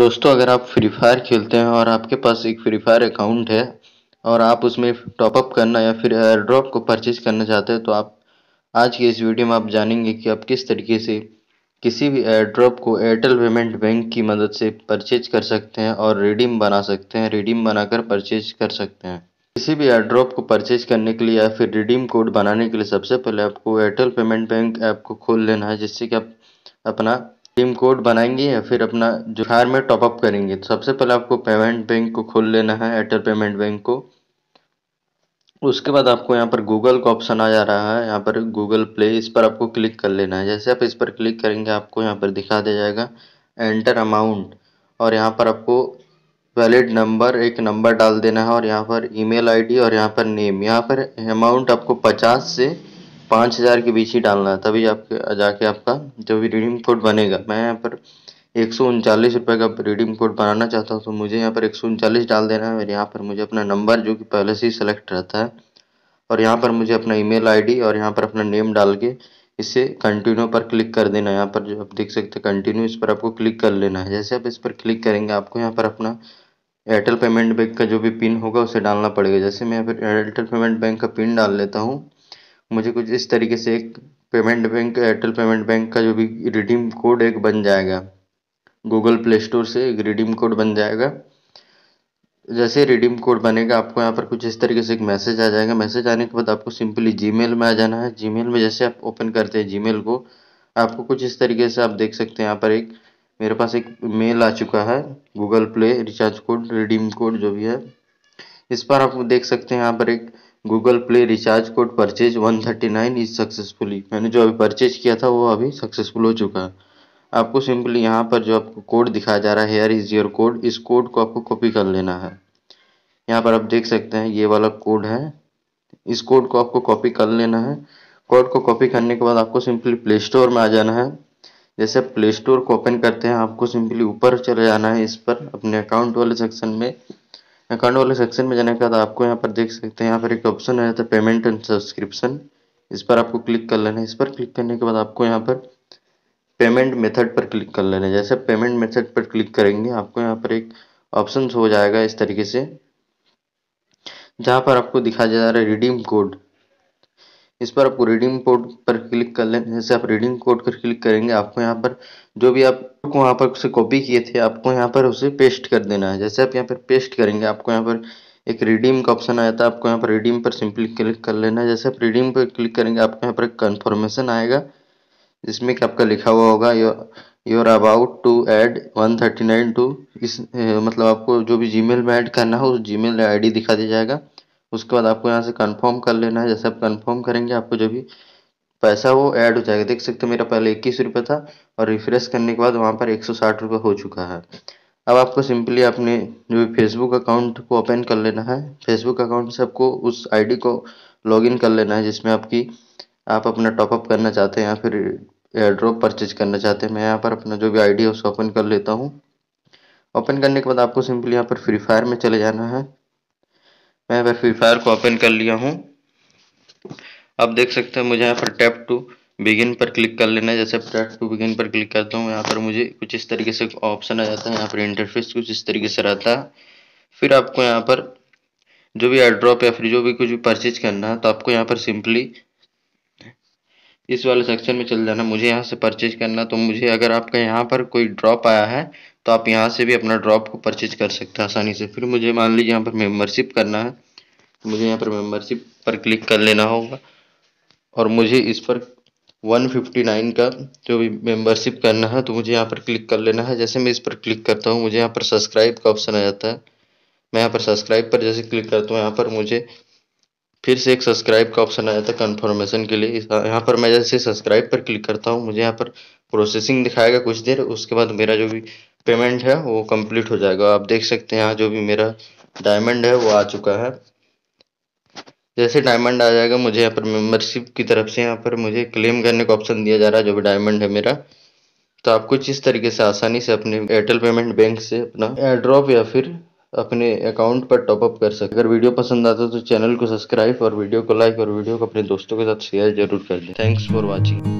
दोस्तों अगर आप फ्री फायर खेलते हैं और आपके पास एक फ्री फायर अकाउंट है और आप उसमें टॉपअप करना या फिर एयर ड्रॉप को परचेज करना चाहते हैं तो आप आज के इस वीडियो में आप जानेंगे कि आप किस तरीके से किसी भी एयर ड्रॉप को एयरटेल पेमेंट बैंक की मदद से परचेज कर सकते हैं और रिडीम बना सकते हैं रिडीम बनाकर परचेज कर सकते हैं किसी भी एयर ड्रॉप को परचेज करने के लिए या फिर रिडीम कोड बनाने के लिए सबसे पहले आपको एयरटेल पेमेंट बैंक ऐप को खोल लेना है जिससे कि आप अपना टीम कोड बनाएंगे या फिर अपना जो हायर में टॉपअप करेंगे तो सबसे पहले आपको पेमेंट बैंक को खोल लेना है एयरटेल पेमेंट बैंक को उसके बाद आपको यहाँ पर गूगल का ऑप्शन आ जा रहा है यहाँ पर गूगल प्ले इस पर आपको क्लिक कर लेना है जैसे आप इस पर क्लिक करेंगे आपको यहाँ पर दिखा दिया जाएगा एंटर अमाउंट और यहाँ पर आपको वैलिड नंबर एक नंबर डाल देना है और यहाँ पर ईमेल आईडी और यहाँ पर नेम यहाँ पर अमाउंट आपको पचास से पाँच हज़ार के बीच ही डालना है तभी आपके जाके आपका जो भी रिडीम कोड बनेगा मैं यहाँ पर एक सौ उनचालीस रुपये का रिडीम कोड बनाना चाहता हूँ तो मुझे यहाँ पर एक सौ उनचालीस डाल देना है और यहाँ पर मुझे अपना नंबर जो कि पहले से ही सेलेक्ट रहता है और यहाँ पर मुझे अपना ईमेल आईडी और यहाँ पर अपना नेम डाल के इसे कंटिन्यू पर क्लिक कर देना है यहाँ पर जो आप देख सकते हैं कंटिन्यू इस पर आपको क्लिक कर लेना है जैसे आप इस पर क्लिक करेंगे आपको यहाँ पर अपना एयरटेल पेमेंट बैंक का जो भी पिन होगा उसे डालना पड़ेगा जैसे मैं यहाँ पर एयरटेल पेमेंट बैंक का पिन डाल लेता हूँ मुझे कुछ इस तरीके से एक payment bank Airtel payment bank का जो भी रिडीम कोड एक बन जाएगा गूगल प्ले स्टोर से एक रिडीम कोड बन जाएगा जैसे रिडीम कोड बनेगा आपको यहाँ पर कुछ इस तरीके से एक मैसेज आ जाएगा मैसेज आने के बाद आपको सिंपली जी में आ जाना है जी में जैसे आप ओपन करते हैं जी को आपको कुछ इस तरीके से आप देख सकते हैं यहाँ पर एक मेरे पास एक मेल आ चुका है Google play recharge code redeem code जो भी है इस पर आप देख सकते हैं यहाँ पर एक Google play recharge code purchase one thirty nine is successfully मैंने जो अभी परचेज किया था वो अभी सक्सेसफुल हो चुका है आपको सिंपली यहाँ पर जो आपको कोड दिखाया जा रहा है हेयर इज़ योर कोड इस कोड को आपको कॉपी कर लेना है यहाँ पर आप देख सकते हैं ये वाला कोड है इस कोड को आपको कॉपी कर लेना है कोड को कॉपी करने के बाद आपको सिंपली प्ले स्टोर में आ जाना है जैसे प्ले स्टोर को ओपन करते हैं आपको सिंपली ऊपर चले जाना है इस पर अपने अकाउंट वाले सेक्शन में अकाउंट वाले सेक्शन में जाने के बाद आपको यहाँ पर देख सकते हैं यहाँ पर एक ऑप्शन आ जाता है पेमेंट एंड सब्सक्रिप्शन इस पर आपको क्लिक कर लेना है इस पर क्लिक करने के बाद आपको यहाँ पर पेमेंट मेथड पर क्लिक कर लेना है जैसे पेमेंट मेथड पर क्लिक करेंगे आपको यहाँ पर एक ऑप्शन हो जाएगा इस तरीके से जहाँ पर आपको दिखाया जा रहा है रिडीम कोड इस पर आपको रीडिंग कोड पर क्लिक कर लें जैसे आप रीडिंग कोड पर क्लिक करेंगे आपको यहाँ पर जो भी आपको वहाँ पर उसे कॉपी किए थे आपको यहाँ पर उसे पेस्ट कर देना है जैसे आप यहाँ पर पेस्ट करेंगे आपको यहाँ पर एक रिडीम का ऑप्शन आया था आपको यहाँ पर रिडीम पर सिंपली क्लिक कर लेना है जैसे आप रिडीम पर क्लिक करेंगे आपको यहाँ पर एक कन्फर्मेशन आएगा जिसमें कि आपका लिखा हुआ होगा your about to add one thirty nine to is a, मतलब आपको जो भी जी में ऐड करना हो उस जी मेल दिखा दिया जाएगा उसके बाद आपको यहाँ से कंफर्म कर लेना है जैसे आप कंफर्म करेंगे आपको जो भी पैसा वो ऐड हो जाएगा देख सकते हो मेरा पहले इक्कीस रुपये था और रिफ्रेश करने के बाद वहाँ पर एक सौ साठ रुपये हो चुका है अब आपको सिंपली अपने जो भी फेसबुक अकाउंट को ओपन कर लेना है फेसबुक अकाउंट से आपको उस आईडी को लॉगिन कर लेना है जिसमें आपकी आप अपना टॉपअप करना चाहते हैं या फिर एयर ड्रॉप परचेज करना चाहते हैं मैं यहाँ पर अपना जो भी आईडी है उसको ओपन कर लेता हूँ ओपन करने के बाद आपको सिंपली यहाँ पर फ्री फायर में चले जाना है मैं यहाँ पर फ्री फायर को ओपन कर लिया हूँ अब देख सकते हैं मुझे यहाँ पर टैप टू बिगिन पर क्लिक कर लेना है जैसे टैप टू बिगिन पर क्लिक करता हूँ यहाँ पर मुझे कुछ इस तरीके से ऑप्शन आ जाता है यहाँ पर इंटरफेस कुछ इस तरीके से रहता है फिर आपको यहाँ पर जो भी एड्रॉप या फिर जो भी कुछ भी परचेज करना है तो आपको यहाँ पर सिंपली इस वाले सेक्शन में चल जाना मुझे यहाँ से परचेज करना तो मुझे अगर आपका यहाँ पर कोई ड्रॉप आया है तो आप यहाँ से भी अपना ड्रॉप को परचेज कर सकते हैं आसानी से फिर मुझे मान लीजिए यहाँ पर मेम्बरशिप करना है तो मुझे यहाँ पर मेम्बरशिप पर क्लिक कर लेना होगा और मुझे इस पर 159 का जो भी मेम्बरशिप करना है तो मुझे यहाँ पर क्लिक कर लेना है जैसे मैं इस पर क्लिक करता हूँ मुझे यहाँ पर सब्सक्राइब का ऑप्शन आ जाता है मैं यहाँ पर सब्सक्राइब पर जैसे क्लिक करता हूँ यहाँ पर मुझे फिर से एक सब्सक्राइब का ऑप्शन आ जाता है कन्फर्मेशन के लिए यहाँ पर मैं जैसे सब्सक्राइब पर क्लिक करता हूँ मुझे यहाँ पर प्रोसेसिंग दिखाएगा कुछ देर उसके बाद मेरा जो भी पेमेंट है वो कंप्लीट हो जाएगा आप देख सकते हैं यहाँ जो भी मेरा डायमंड है वो आ चुका है जैसे डायमंड आ जाएगा मुझे यहाँ पर मेम्बरशिप की तरफ से यहाँ पर मुझे क्लेम करने का ऑप्शन दिया जा रहा है जो भी डायमंड है मेरा तो आप कुछ इस तरीके से आसानी से अपने एयरटेल पेमेंट बैंक से अपना एड्रॉप या फिर अपने अकाउंट पर टॉपअप कर सकते अगर वीडियो पसंद आता है तो चैनल को सब्सक्राइब और वीडियो को लाइक और वीडियो को अपने दोस्तों के साथ शेयर जरूर कर दें थैंक्स फॉर वॉचिंग